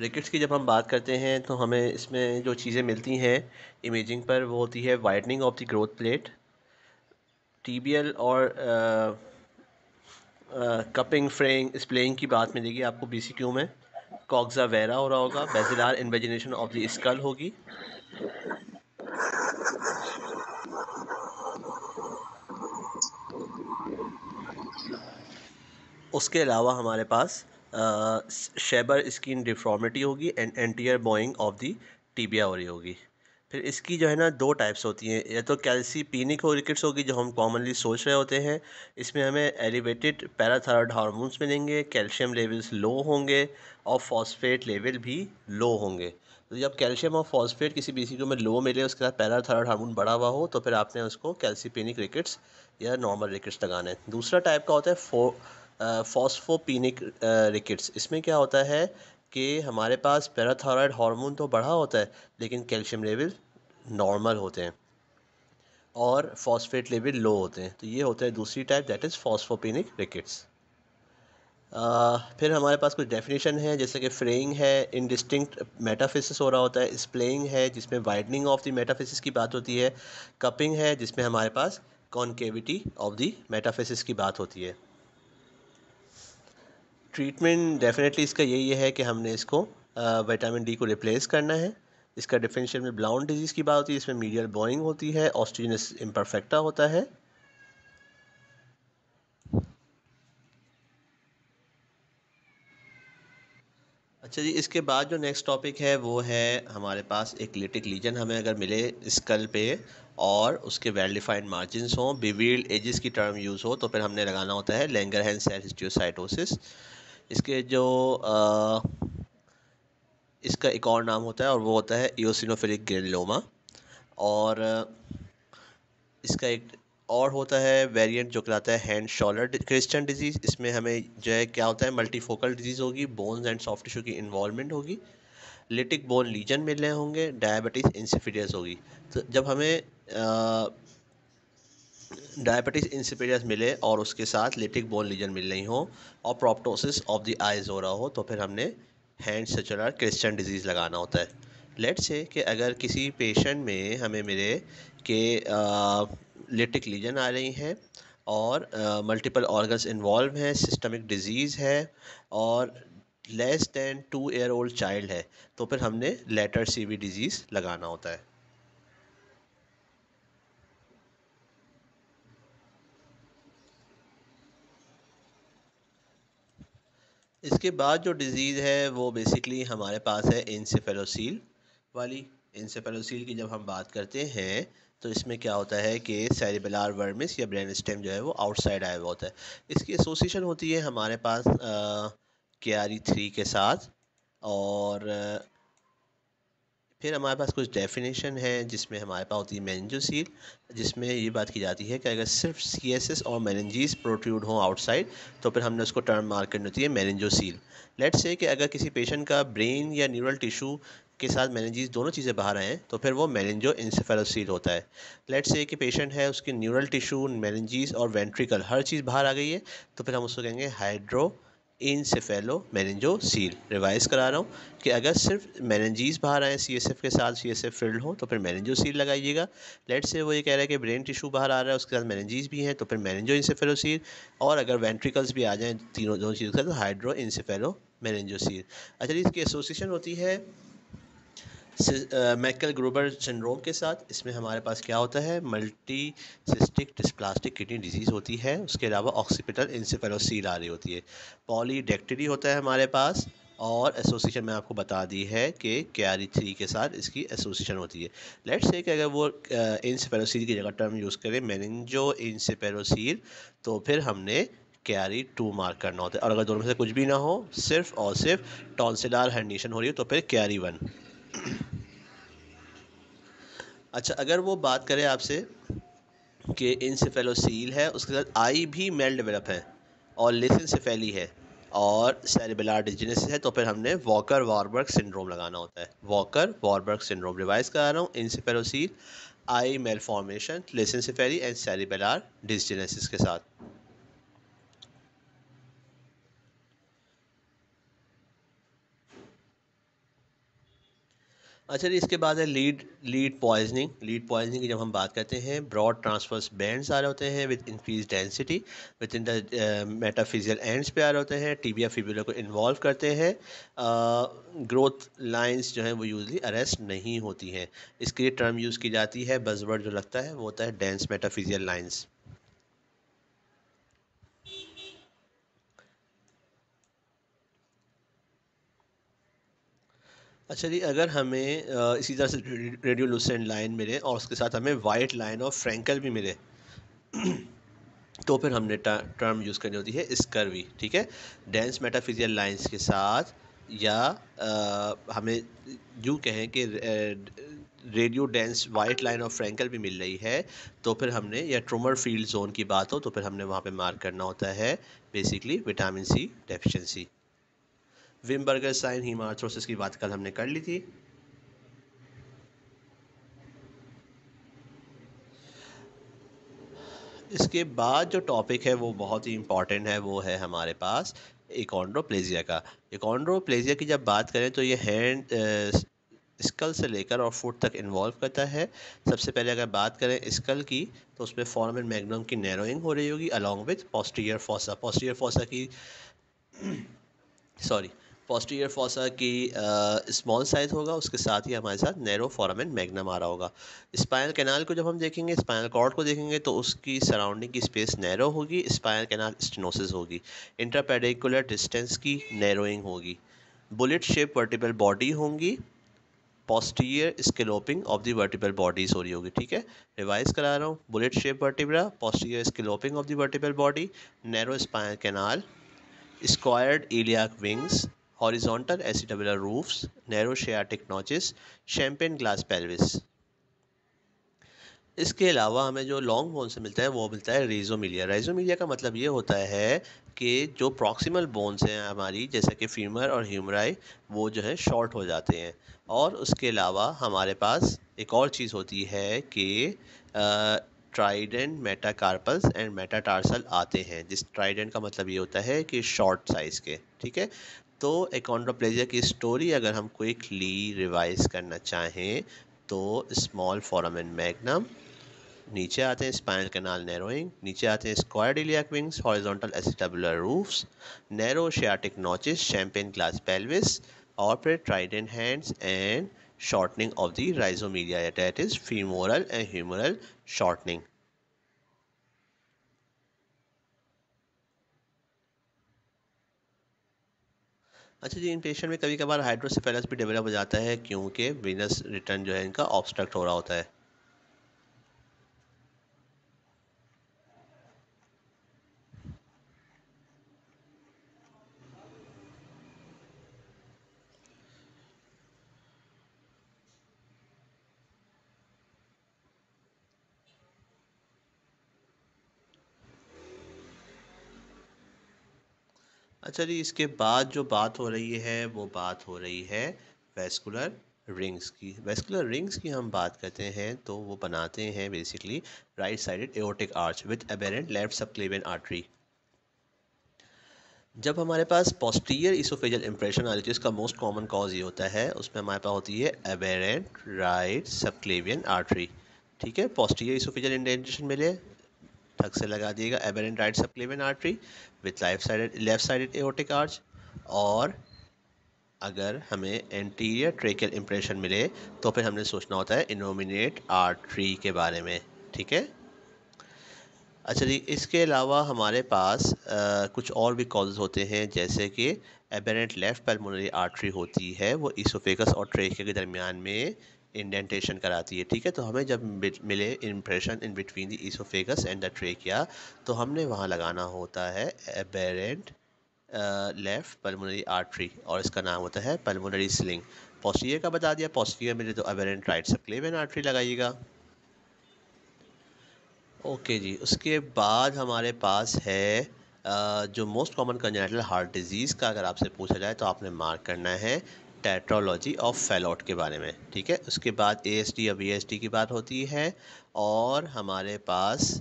Rickets की जब हम बात करते हैं तो हमें इसमें जो चीज़ें मिलती हैं इमेजिंग पर वो होती है widening of the growth plate टी और कपिंग फ्रेंग स्प्लेइंग की बात मिलेगी आपको क्यू में कॉक्सा वेरा हो रहा होगा basilar invagination of the skull होगी उसके अलावा हमारे पास शेबर स्किन डिफॉर्मिटी होगी and anterior bowing of the tibia हो रही होगी फिर इसकी जो है ना दो टाइप्स होती हैं या तो कैल्सी पीनिक रिकट्स होगी जो हम कॉमनली सोच रहे होते हैं इसमें हमें एलिवेटेड पैराथायरॉयड हार्मोन्स मिलेंगे कैल्शियम लेवल्स लो होंगे और फॉस्फेट लेवल भी लो होंगे तो जब कैल्शियम और फॉस्फेट किसी बीसीक्यू में लो मिले उसके साथ पैराथायरॉयड हार्मोन बढ़ा हुआ हो तो फिर आपने उसको पीनिक रिकेट्स या नॉर्मल रिकेट्स लगाने दूसरा टाइप का होता है फो फॉस्फोपिनिक रिकेट्स इसमें क्या होता है कि हमारे पास पैराथायरॉयड हार्मोन तो बढ़ा होता है लेकिन कैल्शियम लेवल नॉर्मल होते हैं और फॉस्फेट लेवल लो होते हैं तो ये होता है दूसरी type that is phosphopenic rickets फिर हमारे पास कुछ डेफिनेशन है जैसे कि फ्रेइंग है इनडिस्टिंक्ट मेटाफिसिस हो रहा होता है स्प्लेइंग है जिसमें वाइडनिंग ऑफ द मेटाफिसिस की बात होती है कपिंग है जिसमें हमारे पास कॉन्केविटी ऑफ द मेटाफिसिस की बात होती है ट्रीटमेंट डेफिनेटली इसका यही है कि हमने इसको विटामिन डी को रिप्लेस करना है इसका डिफेंशियल में ब्लाउन डिजीज़ की बात होती है इसमें मीडियल बॉइंग होती है ऑस्टिजनस इम्परफेक्टा होता है अच्छा जी इसके बाद जो नेक्स्ट टॉपिक है वो है हमारे पास एक लिटिक लीजन हमें अगर मिले स्कल पे और उसके वेल डिफाइंड मार्जिन हों बिवील्ड एजिस की टर्म यूज़ हो तो फिर हमने लगाना होता है लेंगर हैंड सेल हिस्टियोसाइटोसिस इसके जो इसका एक और नाम होता है और वो होता है इओसिनोफिलिक ग्रेनलोमा और इसका एक और होता है वेरिएंट जो कहलाता है हैंड शोल्डर क्रिस्टन डिजीज़ इसमें हमें जो है क्या होता है मल्टीफोकल डिजीज़ होगी बोन्स एंड सॉफ्ट टिश्यू की इन्वॉलमेंट होगी लिटिक बोन लीजन मिल रहे होंगे डायबिटीज़ इंसिफिडियस होगी तो जब हमें आ, डायबिटीज़ इंसिपेरियस मिले और उसके साथ लिटिक बोन लीजन मिल रही हो और प्रॉप्टोसिस ऑफ द आइज़ हो रहा हो तो फिर हमने हैंड चला क्रिश्चन डिजीज़ लगाना होता है लेट से कि अगर किसी पेशेंट में हमें मिले कि लिटिक लीजन आ रही हैं और मल्टीपल ऑर्गन्स इन्वॉल्व हैं सिस्टमिक डिजीज़ है और less than two year old child है तो फिर हमने लेटर सी डिजीज़ लगाना होता है इसके बाद जो डिज़ीज़ है वो बेसिकली हमारे पास है इंसेफेलोसील वाली इंसेफेलोसील की जब हम बात करते हैं तो इसमें क्या होता है कि सैरिबलार वर्मिस या ब्रेन स्टेम जो है वो आउटसाइड आया हुआ होता है इसकी एसोसिएशन होती है हमारे पास के आर थ्री के साथ और फिर हमारे पास कुछ डेफिनेशन है जिसमें हमारे पास होती है मैनजोसील जिसमें ये बात की जाती है कि अगर सिर्फ सी एस एस और मैनजीज प्रोट्रूड हों आउटसाइड तो फिर हमने उसको टर्म मार्क करनी होती है मैनजोसील लेट्स से कि अगर किसी पेशेंट का ब्रेन या न्यूरल टिशू के साथ मैनजीज दोनों चीज़ें बाहर आएँ तो फिर वो मैनजो इंसफेलोसील होता है लेट्स से कि पेशेंट है उसकी न्यूरल टिशू मैनजीज और वेंट्रिकल हर चीज़ बाहर आ गई है तो फिर हम उसको कहेंगे हाइड्रो सील रिवाइज़ करा रहा हूँ कि अगर सिर्फ मैनजीज बाहर आए सी एस एफ़ के साथ सी एस एफ़ फिल्ड हो तो फिर सील लगाइएगा लेट से वो ये कह रहा है कि ब्रेन टिशू बाहर आ रहा है उसके साथ मैनजीज भी हैं तो फिर मैनजो सील और अगर वेंट्रिकल्स भी आ जाएँ तीनों दोनों चीज़ों के साथ तो हाइड्रो मैनजो सील अच्छा इसकी एसोसिएशन होती है मैकल ग्रोबर सिंड्रोम के साथ इसमें हमारे पास क्या होता है multi cystic dysplastic kidney disease होती है उसके अलावा ऑक्सीपिटल इंसेफेलोसील आ रही होती है पॉलीडेक्टरी होता है हमारे पास और एसोसिएशन मैं आपको बता दी है कि क्यारी थ्री के साथ इसकी एसोसिएशन होती है लेट्स से कि अगर वो इंसपेरोसील की जगह टर्म यूज़ करें मैनजो इंसपेरोसील तो फिर हमने कैरी टू मार्क करना होता है और अगर दोनों में से कुछ भी ना हो सिर्फ और सिर्फ टॉन्सिलार हर्नीशन हो रही हो तो फिर कैरी वन अच्छा अगर वो बात करें आपसे कि इनसेफेलोसील है उसके साथ आई भी मेल डेवलप है और लेसन फैली है और सेरेबेलार डिजनेसिस है तो फिर हमने वॉकर वारबर्ग सिंड्रोम लगाना होता है वॉकर वारबर्ग सिंड्रोम रिवाइज करा रहा हूँ इनसेफेलोसील आई malformation lissencephaly and cerebellar dysgenesis के साथ अच्छा जी इसके बाद है lead lead poisoning lead poisoning की जब हम बात करते हैं ब्रॉड ट्रांसफर्स बैंड्स आ रहे होते हैं with increase density with in the metaphyseal ends पे आ रहे होते हैं टीबिया फिबुला को इन्वॉल्व करते हैं ग्रोथ uh, लाइंस जो हैं वो यूजली अरेस्ट नहीं होती हैं इसके लिए टर्म यूज़ की जाती है बजवर्ड जो लगता है वो होता है डेंस मेटाफिजियल लाइन्स अच्छा जी अगर हमें इसी तरह से रेडियो लूसेंट लाइन मिले और उसके साथ हमें वाइट लाइन और फ्रेंकल भी मिले तो फिर हमने टर्म यूज़ करनी होती है स्कर्वी ठीक है डेंस मेटाफिजियल लाइंस के साथ या आ, हमें यूँ कहें कि रेडियो डेंस वाइट लाइन और फ्रेंकल भी मिल रही है तो फिर हमने या ट्रोमर फील्ड जोन की बात हो तो फिर हमने वहाँ पे मार्क करना होता है basically vitamin C deficiency Wimberger sign haemarthrosis की बात कल हमने कर ली थी इसके बाद जो टॉपिक है वो बहुत ही इम्पॉर्टेंट है वो है हमारे पास इकोन्ड्रोप्लेजिया का एकॉन्ड्रोप्लेजिया की जब बात करें तो ये हैंड स्कल से लेकर और फुट तक इन्वॉल्व करता है सबसे पहले अगर बात करें स्कल की तो उसमें फॉर्म एंड मैग्नम की नैरोइंग हो रही होगी along with posterior fossa posterior fossa की सॉरी पोस्टीरियर फोसा की स्मॉल साइज होगा उसके साथ ही हमारे साथ नैरो फॉरामेन मैग्नम आ रहा होगा स्पाइनल कैनाल को जब हम देखेंगे स्पाइनल कॉर्ड को देखेंगे तो उसकी सराउंडिंग की स्पेस नैरो होगी स्पाइनल कैनाल स्टेनोसिस होगी इंटरपेडिकुलर डिस्टेंस की नैरोइंग होगी बुलेट शेप वर्टिबल बॉडी होंगी posterior scalloping of the vertebral bodies हो रही होगी ठीक है रिवाइज करा रहा हूँ bullet shape vertebra posterior scalloping of the vertebral body narrow spinal canal squared iliac wings horizontal acetabular roofs, narrow sciatic notches, champagne glass pelvis. इसके अलावा हमें जो लॉन्ग बोन से मिलता है वो मिलता है रेजोमिलिया रेजोमिलिया का मतलब ये होता है कि जो प्रॉक्सिमल बोन्स हैं हमारी जैसे कि फीमर और ह्यूमराई वो जो है शॉर्ट हो जाते हैं और उसके अलावा हमारे पास एक और चीज़ होती है कि ट्राइडेंट मेटाकार्पल्स एंड मेटाटार्सल आते हैं जिस ट्राइडेंट का मतलब ये होता है कि शॉर्ट साइज़ के ठीक है तो एकोंड्रोप्लेजिया की स्टोरी अगर हम क्विकली रिवाइज करना चाहें तो स्मॉल फॉरम एंड मैगनम नीचे आते हैं स्पाइनल कैनाल नैरोइंग नीचे आते हैं square iliac wings horizontal acetabular roofs narrow sciatic notches champagne glass pelvis और फिर trident hands and shortening of the rhizomelia that is femoral and humeral shortening अच्छा जी इन पेशेंट में कभी कभार हाइड्रोसिफेलस भी डेवलप हो जाता है क्योंकि वीनस रिटर्न जो है इनका ऑब्स्ट्रक्ट हो रहा होता है अच्छा जी इसके बाद जो बात हो रही है वो बात हो रही है वेस्कुलर रिंग्स की वेस्कुलर रिंग्स की हम बात करते हैं तो वो बनाते हैं basically right sided aortic arch with aberrant left subclavian artery जब हमारे पास पोस्टीरियर इसोफेजल इम्प्रेशन आ रही है मोस्ट कॉमन कॉज ये होता है उसमें हमारे पास होती है एबेरेंट राइट सबक्लेवियन आर्टरी ठीक है पोस्टीरियर इसोफेजल इंडेंटेशन मिले थक से लगा दिएगा aberrant right supplement artery with life side left side aortic arch और अगर हमें एंटीरियर ट्रेकियल इम्प्रेशन मिले तो फिर हमने सोचना होता है इनोमिनेट आर्ट्री के बारे में ठीक है अच्छा जी इसके अलावा हमारे पास आ, कुछ और भी कॉजेज़ होते हैं जैसे कि एबरेंट लेफ़्ट पल्मोनरी आर्टरी होती है वो इसोफेगस और ट्रेकिया के दरमियान में इंडेंटेशन कराती है ठीक है तो हमें जब मिले impression in between the oesophagus and the trachea तो हमने वहाँ लगाना होता है एबेरेंट लेफ़्ट पल्मोनरी आर्टरी और इसका नाम होता है पल्मोनरी स्लिंग पॉस्टीरियर का बता दिया पॉस्टीरियर में तो एबेरेंट राइट सबक्लेवियन आर्टरी लगाइएगा ओके जी उसके बाद हमारे पास है जो most common congenital heart disease का अगर आपसे पूछा जाए तो आपने मार्क करना है टेट्रोलॉजी ऑफ फेलोट के बारे में ठीक है उसके बाद ए एस टी या बी एस टी की बात होती है और हमारे पास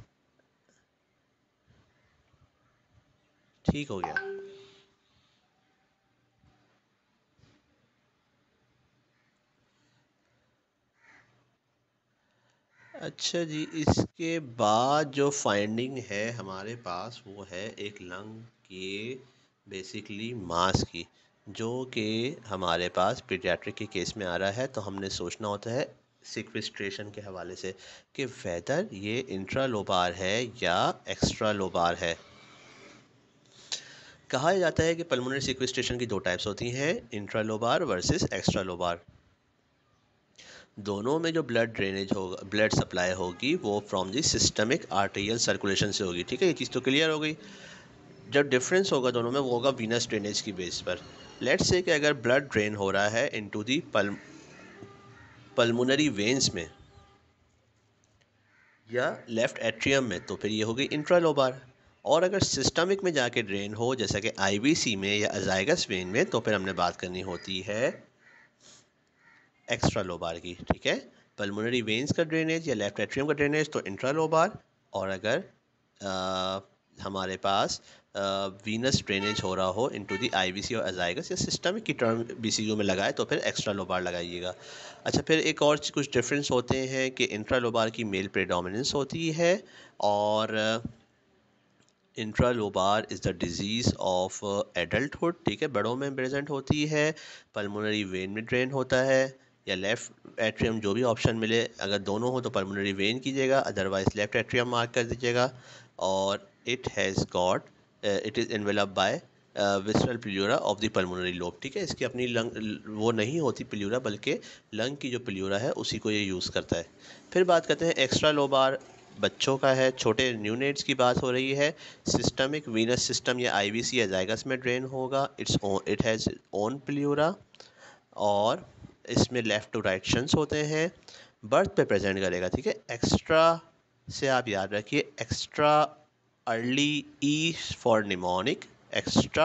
ठीक हो गया अच्छा जी इसके बाद जो फाइंडिंग है हमारे पास वो है एक लंग के बेसिकली मास की जो कि हमारे पास पीडियाट्रिक के केस में आ रहा है तो हमने सोचना होता है सिक्विस्ट्रेशन के हवाले से कि वेदर ये इंट्रा लोबार है या एक्स्ट्रा लोबार है कहा जाता है कि पल्मोनरी सिक्विस्ट्रेशन की दो टाइप्स होती हैं intra lobar versus extra lobar दोनों में जो ब्लड ड्रेनेज होगा ब्लड सप्लाई होगी वो from the systemic arterial circulation से होगी ठीक है ये चीज़ तो क्लियर हो गई जब डिफरेंस होगा दोनों में वो होगा वीनस ड्रेनेज की बेस पर लेट्स से कि अगर ब्लड ड्रेन हो रहा है इनटू दी पल पल्मोनरी वेंस में या लेफ़्ट एट्रियम में तो फिर ये होगी इंट्रालोबार और अगर सिस्टमिक में जाके ड्रेन हो जैसा कि आईबीसी में या अजाइगस वेन में तो फिर हमने बात करनी होती है एक्स्ट्रा लोबार की ठीक है पल्मोनरी वेंस का ड्रेनेज या लेफ्ट एट्रियम का ड्रेनेज तो इंट्रा लोबार और अगर आ, हमारे पास वीनस ड्रेनेज हो रहा हो इनटू दी सी और एजाइगस या सिस्टमिक की टर्म बीसीयू में लगाए तो फिर एक्स्ट्रा लोबार लगाइएगा अच्छा फिर एक और कुछ डिफरेंस होते हैं कि इंट्रा लोबार की मेल प्रेडोमिनेंस होती है और intra lobar is the disease of adulthood ठीक है बड़ों में प्रेजेंट होती है पलमोनरी वेन में ड्रेन होता है या लेफ़्ट एट्रियम जो भी ऑप्शन मिले अगर दोनों हो तो पलमोनरी वेन कीजिएगा अदरवाइज़ लेफ़्ट एट्रियम मार्क कर दीजिएगा और it has got it is envelope by visceral pleura of the pulmonary lobe ठीक है इसकी अपनी लंग वो नहीं होती पिल्यूरा बल्कि लंग की जो पिल्यूरा है उसी को ये यूज़ करता है फिर बात करते हैं एक्स्ट्रा लोबार बच्चों का है छोटे न्यूनेट्स की बात हो रही है सिस्टमिक वीनस सिस्टम या आईवीसी या जायगस में ड्रेन होगा it's it has own pleura और इसमें लेफ़्ट टू राइट शंस होते हैं बर्थ पे प्रेजेंट करेगा ठीक है एक्स्ट्रा से आप याद रखिए extra early E for mnemonic extra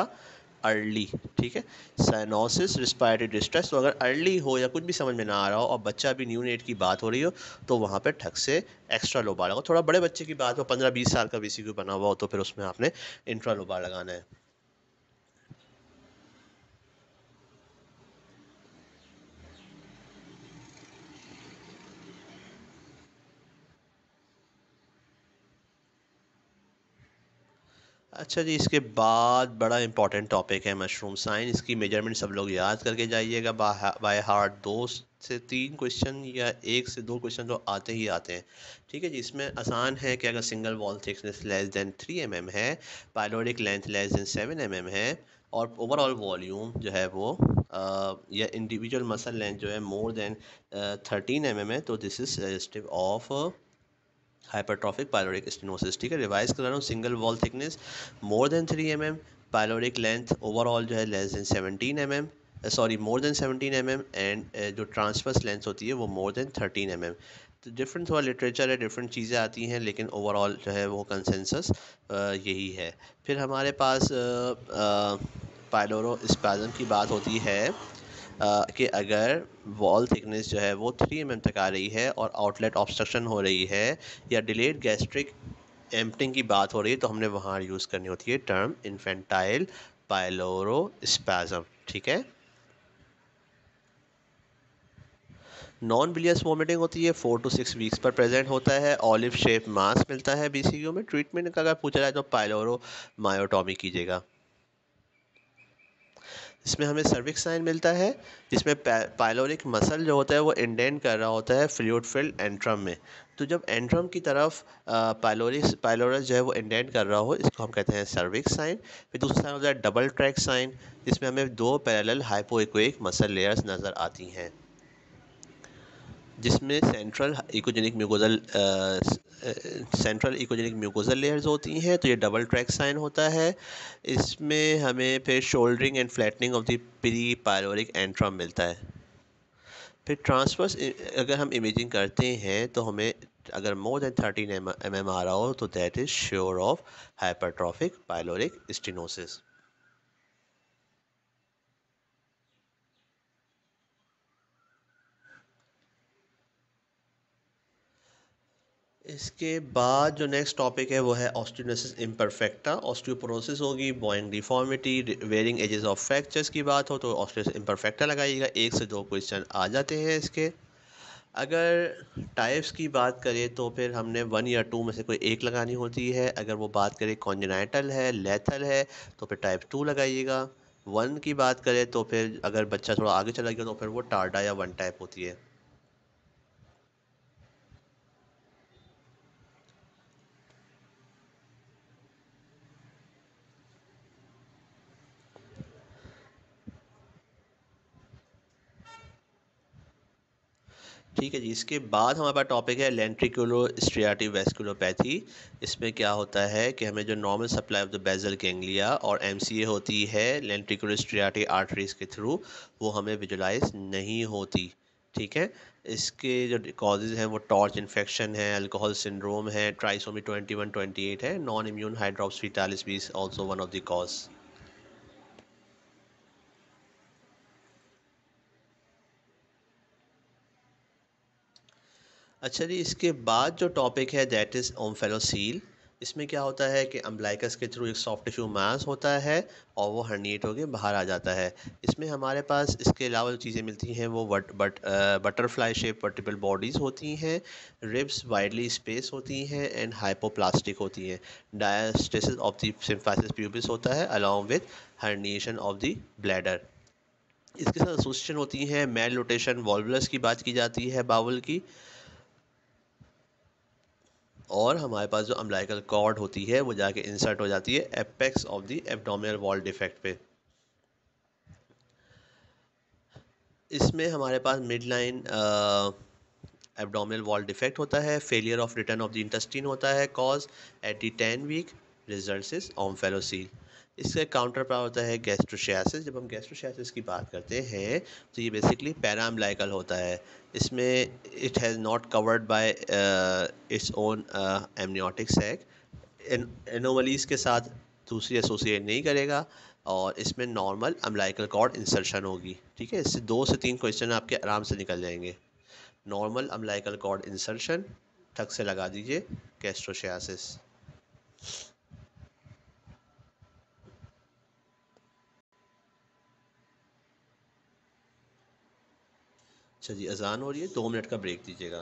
early ठीक है साइनोसिस रिस्पायरेटरी डिस्ट्रेस तो अगर अर्ली हो या कुछ भी समझ में ना आ रहा हो और बच्चा भी न्यू नेट की बात हो रही हो तो वहाँ पे ठक से एक्स्ट्रा लोबार लगाओ थोड़ा बड़े बच्चे की बात हो पंद्रह बीस साल का बी बना हुआ हो तो फिर उसमें आपने इंट्रा लोबार लगाना है अच्छा जी इसके बाद बड़ा इंपॉर्टेंट टॉपिक है मशरूम साइंस इसकी मेजरमेंट सब लोग याद करके जाइएगा बाय हार्ट दो से तीन क्वेश्चन या एक से दो क्वेश्चन तो आते ही आते हैं ठीक है जी इसमें आसान है कि अगर single wall thickness less than three M है pyloric length less than seven M है और ओवरऑल वॉल्यूम जो है वो आ, या इंडिविजुअल मसल लेंथ जो है more than thirteen M M है तो this is suggestive of hypertrophic pyloric stenosis ठीक है रिवाइज करा रहा हूँ single wall thickness more than three M M pyloric length overall जो है less than seventeen M M sorry more than seventeen M M and जो transverse length होती है वो more than thirteen M M तो डिफरेंट थोड़ा literature है different चीज़ें आती हैं लेकिन ओवरऑल जो है वो कंसेंसस uh, यही है फिर हमारे पास पायलोरो uh, स्पैजम uh, की बात होती है कि अगर वॉल थिकनेस जो है वो थ्री एम mm तक आ रही है और आउटलेट ऑब्स्ट्रक्शन हो रही है या डिलेड गैस्ट्रिक एम्पटिंग की बात हो रही है तो हमने वहाँ यूज़ करनी होती है टर्म इन्फेंटाइल पाइलोरो स्पैजम ठीक है नॉन बिलियस वॉमिटिंग होती है फोर टू सिक्स वीक्स पर प्रेजेंट होता है ऑलिव शेप मास मिलता है बीसीयू में ट्रीटमेंट का अगर पूछा जाए तो पाइलोरो मायोटॉमी कीजिएगा इसमें हमें सर्विक्स साइन मिलता है जिसमें पायलोरिक मसल जो होता है वो इंडेंट कर रहा होता है फ्लूड फिल्ड एंट्रम में तो जब एंट्रम की तरफ पायलोरिक पायलोरस जो है वो इंडेंट कर रहा हो इसको हम कहते हैं सर्विक्स साइन फिर दूसरा साइन होता है डबल ट्रैक साइन जिसमें हमें दो पैरेलल हाइपोइक्विक मसल लेयर्स नज़र आती हैं जिसमें central echogenic mucosal central echogenic mucosal layers होती हैं तो ये डबल ट्रैक साइन होता है इसमें हमें फिर shouldering and flattening of the pre pyloric antrum मिलता है फिर ट्रांसफर्स अगर हम इमेजिंग करते हैं तो हमें अगर more than thirteen M M आ रहा हो तो that is sure of hypertrophic pyloric stenosis इसके बाद जो नेक्स्ट टॉपिक है वो है ऑस्टियोनेसिस इम्परफेक्टा ऑस्टियोपोरोसिस होगी bowing deformity varying ages of fractures की बात हो तो ऑस्टियोनेसिस इम्परफेक्टा लगाइएगा एक से दो क्वेश्चन आ जाते हैं इसके अगर टाइप्स की बात करें तो फिर हमने वन या टू में से कोई एक लगानी होती है अगर वो बात करें कॉन्जनाइटल है लेथल है तो फिर टाइप टू लगाइएगा वन की बात करें तो फिर अगर बच्चा थोड़ा आगे चला गया तो फिर वो टार्डा या वन टाइप होती है ठीक है जी इसके बाद हमारे पास टॉपिक है लेंट्रिकुलो स्ट्रियाटिव वेस्कुलोपैथी इसमें क्या होता है कि हमें जो normal supply of the basal ganglia और ए होती है लेंट्रिकुलो स्ट्रियाटिव आर्टरीज के थ्रू वो हमें विजुलाइज नहीं होती ठीक है इसके जो कॉजेज़ हैं वो टॉर्च इन्फेक्शन है अल्कोहल सिंड्रोम है trisomy twenty one twenty eight है नॉन इम्यून हाइड्रोप्स फिटालिस भी also one of the cause अच्छा जी इसके बाद जो टॉपिक है दैट इज़ फेलोसील इसमें क्या होता है कि अम्बलाइकस के थ्रू एक सॉफ्ट टिश्यू मास होता है और वो हर्नीट होकर बाहर आ जाता है इसमें हमारे पास इसके अलावा जो चीज़ें मिलती हैं वो but but butterfly shape vertebral bodies होती हैं रिब्स वाइडली स्पेस होती हैं एंड हाइपोप्लास्टिक होती हैं diastasis of the symphysis pubis होता है along with herniation of the bladder इसके साथ एसोसिएशन होती हैं मेल रोटेशन वॉल्वलस की बात की जाती है बावल की और हमारे पास जो अम्बलाइकल कॉर्ड होती है वो जाके इंसर्ट हो जाती है apex of the abdominal wall defect पे इसमें हमारे पास mid line abdominal wall defect होता है failure of return of the intestine होता है cause at the ten week result is omphalocele इसका काउंटर पावर होता है गैस्ट्रोशियासिस जब हम गैस्ट्रोशियासिस की बात करते हैं तो ये बेसिकली पैरामलाइकल होता है इसमें it has not covered by its own amniotic sac anomalies के साथ दूसरी एसोसिएट नहीं करेगा और इसमें नॉर्मल अम्लाइकल कॉर्ड इंसर्शन होगी ठीक है इससे दो से तीन क्वेश्चन आपके आराम से निकल जाएंगे नॉर्मल अम्लाइकल कॉर्ड इंसर्शन ठक से लगा दीजिए गैस्ट्रोशियासिस अच्छा जी अजान हो रही है दो मिनट का ब्रेक दीजिएगा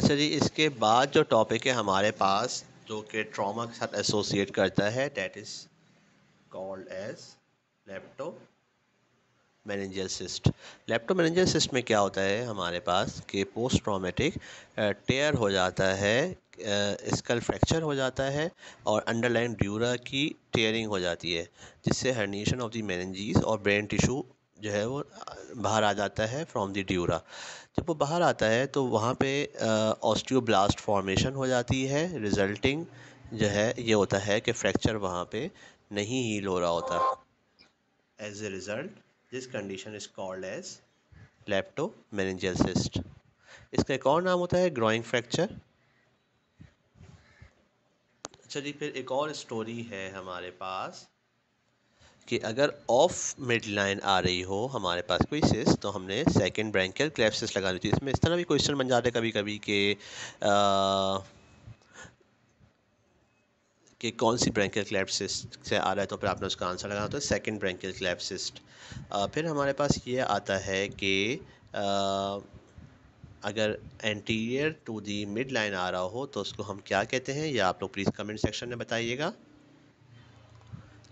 अच्छा जी इसके बाद जो टॉपिक है हमारे पास जो कि ट्रॉमा के साथ एसोसिएट करता है that is called as leptomeningeal cyst leptomeningeal cyst में क्या होता है हमारे पास कि पोस्ट ट्रॉमेटिक टेयर हो जाता है स्कल फ्रैक्चर हो जाता है और अंडरलाइन ड्यूरा की टेयरिंग हो जाती है जिससे हर्निएशन ऑफ द मैनजीज और ब्रेन टिशू जो है वो बाहर आ जाता है फ्रॉम दी ड्यूरा जब वो बाहर आता है तो वहाँ पे ऑस्टियोब्लास्ट फॉर्मेशन हो जाती है रिजल्टिंग जो है ये होता है कि फ्रैक्चर वहाँ पे नहीं हील हो रहा होता as a result this condition is called as leptomeningeal cyst इसका एक और नाम होता है ग्रोइंग फ्रैक्चर चलिए फिर एक और स्टोरी है हमारे पास कि अगर ऑफ मिड लाइन आ रही हो हमारे पास कोई सिस तो हमने सेकंड ब्रैंकल क्लेफ सिस लगा ली थी इसमें इस तरह भी क्वेश्चन बन जाते कभी कभी के कि कौन सी ब्रैंकल क्लैपसिस्ट से आ रहा है तो फिर आपने उसका आंसर लगाना होता है सेकेंड ब्रैंकल क्लैपसिस्ट फिर हमारे पास ये आता है कि अगर anterior to the midline आ रहा हो तो उसको हम क्या कहते हैं या आप लोग प्लीज़ कमेंट सेक्शन में बताइएगा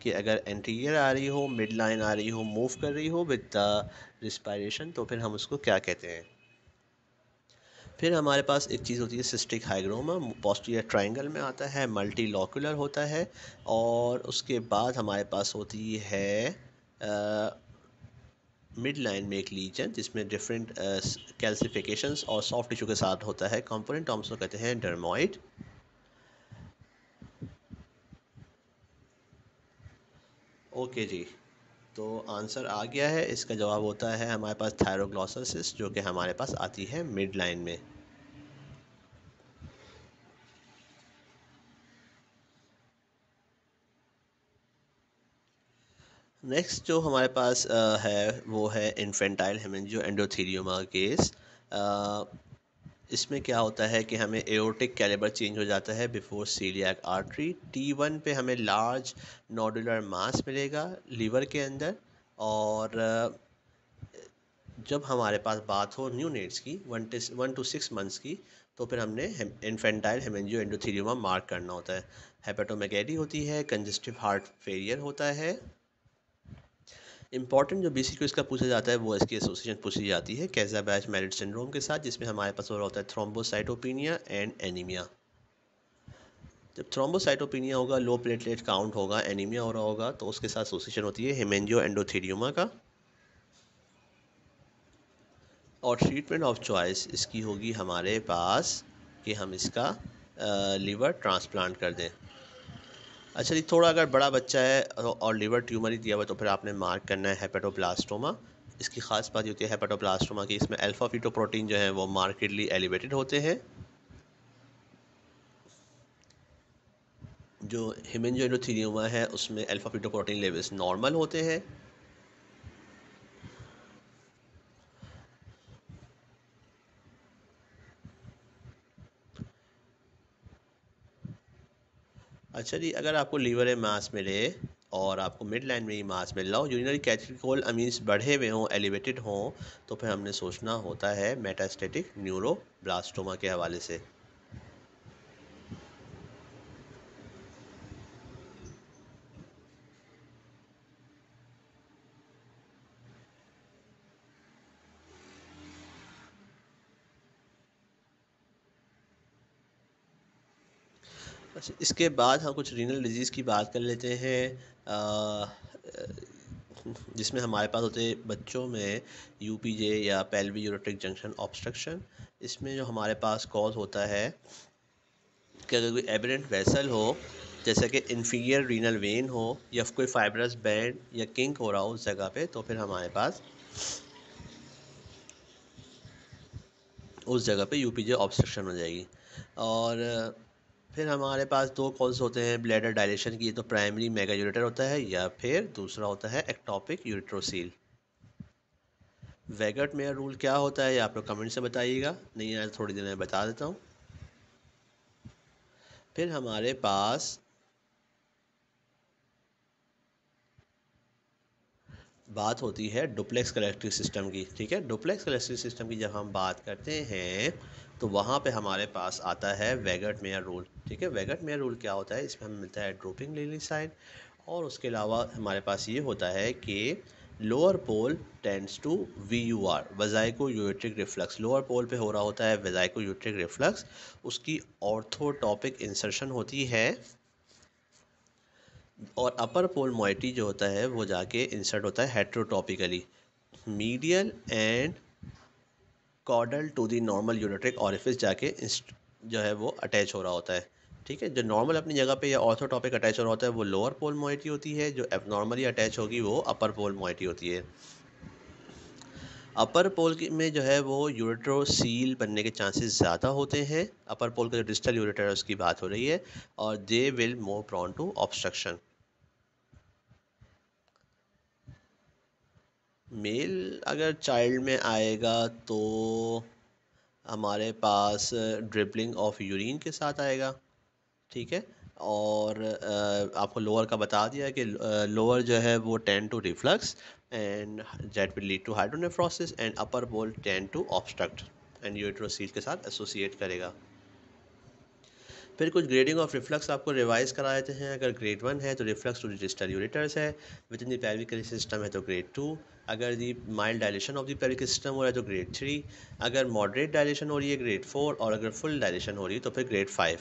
कि अगर एंटीरियर आ रही हो मिड लाइन आ रही हो मूव कर रही हो विद द रिस्पायरेशन तो फिर हम उसको क्या कहते हैं फिर हमारे पास एक चीज़ होती है सिस्टिक हाइग्रोमा पॉस्टीरियर ट्राइंगल में आता है मल्टी लॉकुलर होता है और उसके बाद हमारे पास होती है मिड लाइन में एक लीजन जिसमें डिफरेंट कैल्सिफिकेशन uh, और सॉफ्ट टिश्यू के साथ होता है कंपोनेंट टर्म्स को कहते हैं डरमोइड ओके जी तो आंसर आ गया है इसका जवाब होता है हमारे पास थायरोग्लोसिस जो कि हमारे पास आती है मिड लाइन में नेक्स्ट जो हमारे पास आ, है वो है इन्फेंटाइल हेमेंजियो एंडोथीरियोमा केस इसमें क्या होता है कि हमें एओटिक कैलिबर चेंज हो जाता है before coeliac artery T one पे हमें लार्ज नोडुलर मास मिलेगा लीवर के अंदर और जब हमारे पास बात हो न्यू नेट्स की one one to six months की तो फिर हमने इन्फेंटाइल हेमेंजियो एंडोथीरियोमा मार्क करना होता है हेपेटोमेगेडी होती है कंजेस्टिव हार्ट फेलियर होता है इंपॉर्टेंट जो बेसिक इसका पूछा जाता है वो इसकी एसोसिएशन पूछी जाती है कैजा बैच मैरिड सिंड्रोम के साथ जिसमें हमारे पास हो रहा होता है थ्रोम्बोसाइटोपिनिया एंड एनीमिया जब थ्रोम्बोसाइटोपिनिया होगा लो प्लेटलेट काउंट होगा एनीमिया हो रहा होगा तो उसके साथ एसोसिएशन होती है हेमेंजियो एंडोथीडियोमा का और ट्रीटमेंट ऑफ चॉइस इसकी होगी हमारे पास कि हम इसका लीवर ट्रांसप्लांट कर दें अच्छा जी थोड़ा अगर बड़ा बच्चा है और लिवर ट्यूमर ही दिया हुआ तो फिर आपने मार्क करना है हेपेटोब्लास्टोमा इसकी ख़ास बात होती है हेपेटोब्लास्टोमा की इसमें अल्फ़ा फीटोप्रोटीन जो है वो मार्केटली एलिवेटेड होते हैं जो हिमेंजोइडोथीलियोमा है उसमें अल्फ़ा फीटोप्रोटीन लेवल्स नॉर्मल होते हैं अच्छा जी अगर आपको लीवर है मास मिले और आपको मिड लाइन में ही मास मिल रहा हो यूरिनरी कैटरिकोल अमीन्स बढ़े हुए हों एलिवेटेड हों तो फिर हमने सोचना होता है मेटास्टेटिक न्यूरोब्लास्टोमा के हवाले से इसके बाद हम कुछ रीनल डिजीज़ की बात कर लेते हैं जिसमें हमारे पास होते बच्चों में यू पी जे या पेल्वी यूरोटिक जंक्शन ऑब्स्ट्रक्शन इसमें जो हमारे पास कॉज होता है कि अगर कोई एबरेंट वेसल हो जैसे कि इन्फीरियर रीनल वेन हो या कोई फाइब्रस बैंड या किंक हो रहा हो उस जगह पे तो फिर हमारे पास उस जगह पे यूपीजे ऑब्स्ट्रक्शन हो जाएगी और फिर हमारे पास दो कॉल्स होते हैं ब्लैडर डायलेशन की तो प्राइमरी मेगा यूरेटर होता है या फिर दूसरा होता है एक्टॉपिक यूरेट्रोसील वेगट मेयर रूल क्या होता है ये आप लोग कमेंट से बताइएगा नहीं आया तो थोड़ी देर में बता देता हूँ फिर हमारे पास बात होती है डुप्लेक्स कलेक्ट्रिक सिस्टम की ठीक है डुप्लेक्स कलेक्ट्रिक सिस्टम की जब हम बात करते हैं तो वहाँ पे हमारे पास आता है वेगट मेयर रूल ठीक है वेगट मेयर रूल क्या होता है इसमें हमें मिलता है ड्रोपिंग लेली साइड और उसके अलावा हमारे पास ये होता है कि lower pole tends to V U R vesicoureteric reflux lower pole पे हो रहा होता है वजाइको यूट्रिक रिफ्लक्स उसकी ऑर्थोटॉपिक इंसर्शन होती है और अपर पोल मोइटी जो होता है वो जाके इंसर्ट होता है heterotopically medial and caudal to the normal ureteric orifice जाके जो है वो अटैच हो रहा होता है ठीक है जो नॉर्मल अपनी जगह पे या ऑर्थोटॉपिक अटैच हो रहा होता है वो लोअर पोल मोइटी होती है जो एबनॉर्मली अटैच होगी वो अपर पोल मोइटी होती है अपर पोल में जो है वो सील बनने के चांसेस ज़्यादा होते हैं अपर पोल का जो डिस्टल यूरेटर है उसकी बात हो रही है और they will more prone to obstruction male अगर चाइल्ड में आएगा तो हमारे पास ड्रिपलिंग ऑफ यूरिन के साथ आएगा ठीक है और आपको लोअर का बता दिया कि लोअर जो है वो tend to reflux and that will lead to hydronephrosis and upper pole tend to obstruct and ureteroceles के साथ एसोसिएट करेगा फिर कुछ ग्रेडिंग ऑफ रिफ्लक्स आपको रिवाइज करा देते हैं अगर ग्रेड वन है तो रिफ्लक्स टू रजिस्टर यूरेटर्स है विद इन दी सिस्टम है तो ग्रेड टू अगर the mild dilation of the pelvic system हो रहा है तो ग्रेड थ्री अगर मॉडरेट डायलेशन हो रही है ग्रेड फोर और अगर फुल डायलेशन हो रही है तो फिर ग्रेड फाइव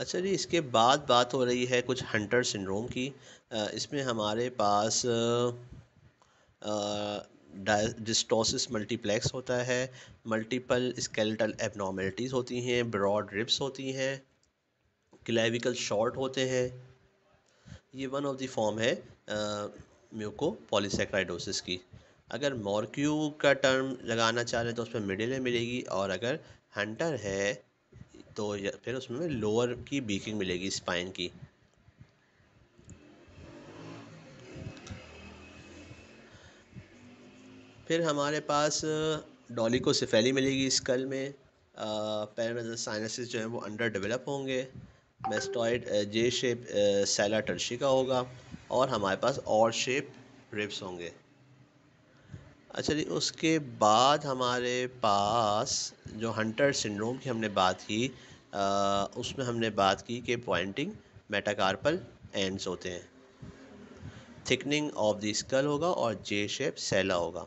अच्छा जी इसके बाद बात हो रही है कुछ हंटर सिंड्रोम की इसमें हमारे पास डिस्टोसिस मल्टीप्लेक्स होता है मल्टीपल स्केलेटल एबनॉर्मेलिटीज़ होती हैं ब्रॉड रिब्स होती हैं क्लेविकल शॉर्ट होते हैं ये वन ऑफ द फॉर्म है म्यूको पॉलीसेक्राइडोसिस की अगर मॉर्क्यू का टर्म लगाना चाह रहे हैं तो उसमें मिडिल मिलेगी और अगर हंटर है तो फिर उसमें लोअर की बीकिंग मिलेगी स्पाइन की फिर हमारे पास डॉली को मिलेगी स्कल में पैरानजल साइनसिस जो हैं वो अंडर डेवलप होंगे mastoid J shape sella turcica का होगा और हमारे पास और शेप रिप्स होंगे अच्छा जी उसके बाद हमारे पास जो हंटर सिंड्रोम की हमने बात की आ, उसमें हमने बात की कि पॉइंटिंग मेटाकार्पल एंड्स होते हैं थिकनिंग ऑफ द स्कल होगा और जे शेप सेला होगा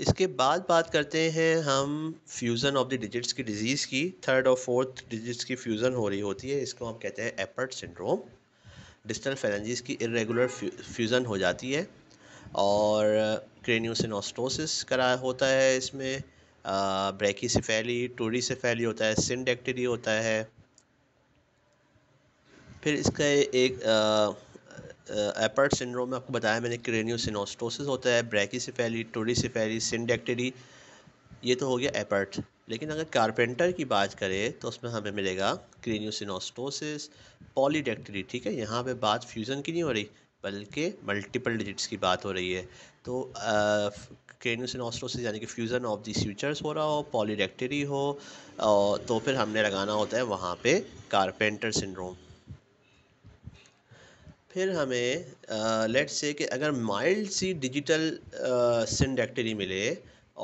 इसके बाद बात करते हैं हम फ्यूज़न ऑफ द डिजिट्स की डिज़ीज़ की थर्ड और फोर्थ डिजिट्स की फ्यूज़न हो रही होती है इसको हम कहते हैं एपर्ट सिंड्रोम डिस्टल फेलेंजिस की इरेगुलर फ्यूज़न हो जाती है और क्रेनियोसिनोस्टोसिस uh, करा होता है इसमें से फैली से फैली होता है सिंडेक्टरी होता है फिर इसका एक आ, uh, एपर्ट सिंड्रोम में आपको बताया मैंने क्रेनियो सिनोस्टोसिस होता है टूरी सिफेली सिंडेक्टेरी ये तो हो गया एपर्ट लेकिन अगर कारपेंटर की बात करें तो उसमें हमें मिलेगा क्रेनियो सिनोस्टोसिस पॉलीडेक्टेरी ठीक है यहाँ पे बात फ्यूज़न की नहीं हो रही बल्कि मल्टीपल डिजिट्स की बात हो रही है तो क्रेनियोसिनोस्टोसिस यानी कि फ्यूज़न ऑफ दी फ्यूचर्स हो रहा हो पॉलीडेक्टेरी हो तो फिर हमने लगाना होता है वहाँ पे कारपेंटर सिंड्रोम फिर हमें लेट्स से कि अगर माइल्ड सी डिजिटल सिंडेक्टरी मिले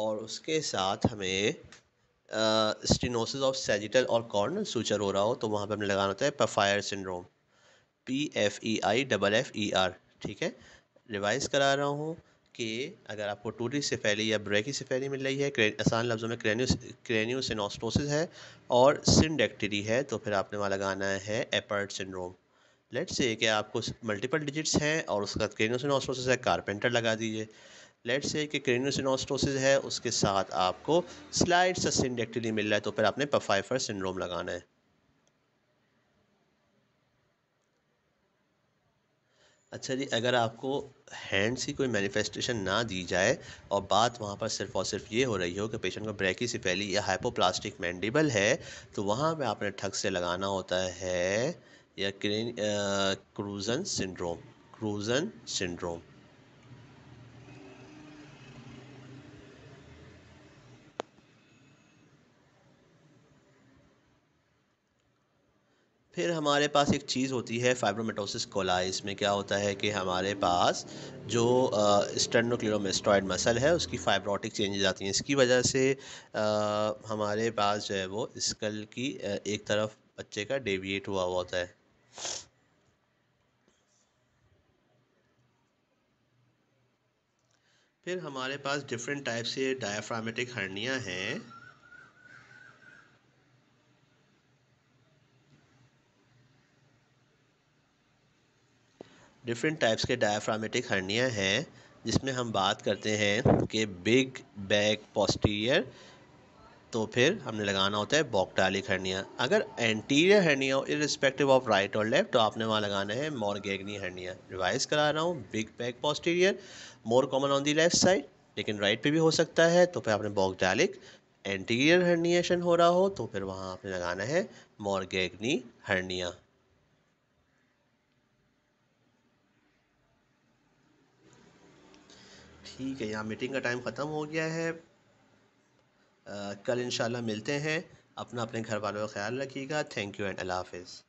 और उसके साथ हमें स्टिनोसिस ऑफ सेजिटल और कॉर्नल सूचर हो रहा हो तो वहाँ पे हमें लगाना होता है Pfeiffer syndrome P F E I double F E R ठीक है रिवाइज़ करा रहा हूँ कि अगर आपको टूटी फैली या ब्रेकी सिफेली मिल रही है आसान लफ्ज़ों में क्रेन्यूस क्रेन्यूसिनोस्टोसिस है और सिंडेक्टरी है तो फिर आपने वहाँ लगाना है एपर्ट सिंड्रोम लेट से कि आपको मल्टीपल डिजिट्स हैं और उसके बाद क्रेनोसिनोस्टोसिस है कारपेंटर लगा दीजिए लेट से कि क्रेनोसिनोस्टोसिस है उसके साथ आपको स्लाइड सस्टिनडेक्टिली मिल रहा है तो फिर आपने पफाइफर सिंड्रोम लगाना है अच्छा जी अगर आपको हैंड्स की कोई मैनिफेस्टेशन ना दी जाए और बात वहाँ पर सिर्फ और सिर्फ ये हो रही हो कि पेशेंट को ब्रैकी फैली या हाइपोप्लास्टिक मैंडिबल है तो वहाँ पे आपने ठग से लगाना होता है या क्रूजन सिंड्रोम क्रूजन सिंड्रोम फिर हमारे पास एक चीज़ होती है फाइब्रोमेटोसिस कोलाई इसमें क्या होता है कि हमारे पास जो स्टेनोक्लियोमेस्टॉइड uh, मसल है उसकी फाइब्रोटिक चेंजेस आती हैं इसकी वजह से आ, uh, हमारे पास जो है वो स्कल की uh, एक तरफ बच्चे का डेविएट हुआ हुआ होता है फिर हमारे पास डिफरेंट टाइप से डायाफ्रामेटिक हर्निया हैं डिफरेंट टाइप्स के डायाफ्रामेटिक हर्निया हैं जिसमें हम बात करते हैं कि बिग बैक पोस्टीरियर तो फिर हमने लगाना होता है बॉक्टालिक हर्निया अगर एंटीरियर हर्निया हो इरिस्पेक्टिव ऑफ राइट और लेफ्ट तो आपने वहाँ लगाना है मॉर्गेगनी हर्निया रिवाइज करा रहा हूँ big back posterior more common on the left side लेकिन राइट पे भी हो सकता है तो फिर आपने बॉकटालिक एंटीरियर हर्निएशन हो रहा हो तो फिर वहाँ आपने लगाना है मॉर्गेगनी हर्निया ठीक है यहाँ मीटिंग का टाइम ख़त्म हो गया है कल इन मिलते हैं अपना अपने घर वालों का ख्याल रखिएगा थैंक यू एंड अल्लाह हाफिज़